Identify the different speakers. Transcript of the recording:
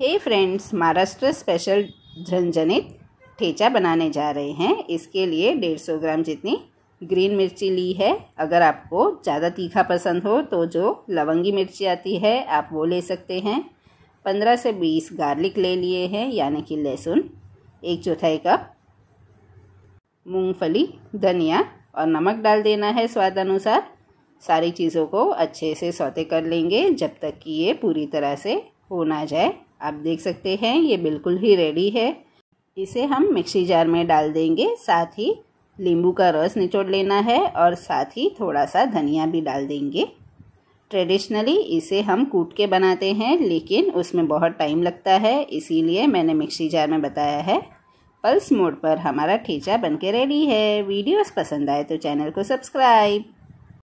Speaker 1: हे friends Maharashtra special झंझनित ठेचा बनाने जा रहे हैं इसके लिए डेढ़ सौ ग्राम जितनी ग्रीन मिर्ची ली है अगर आपको ज़्यादा तीखा पसंद हो तो जो लवंगी मिर्ची आती है आप वो ले सकते हैं पंद्रह से बीस गार्लिक ले लिए हैं यानी कि लहसुन एक चौथाई कप मूंगफली धनिया और नमक डाल देना है स्वाद अनुसार सारी चीज़ों को अच्छे से सौते कर लेंगे जब तक कि ये पूरी तरह से हो ना जाए आप देख सकते हैं ये बिल्कुल ही रेडी है इसे हम मिक्सी जार में डाल देंगे साथ ही नींबू का रस निचोड़ लेना है और साथ ही थोड़ा सा धनिया भी डाल देंगे ट्रेडिशनली इसे हम कूट के बनाते हैं लेकिन उसमें बहुत टाइम लगता है इसीलिए मैंने मिक्सी जार में बताया है पल्स मोड पर हमारा ठेचा बनके रेडी है वीडियोस पसंद आए तो चैनल को सब्सक्राइब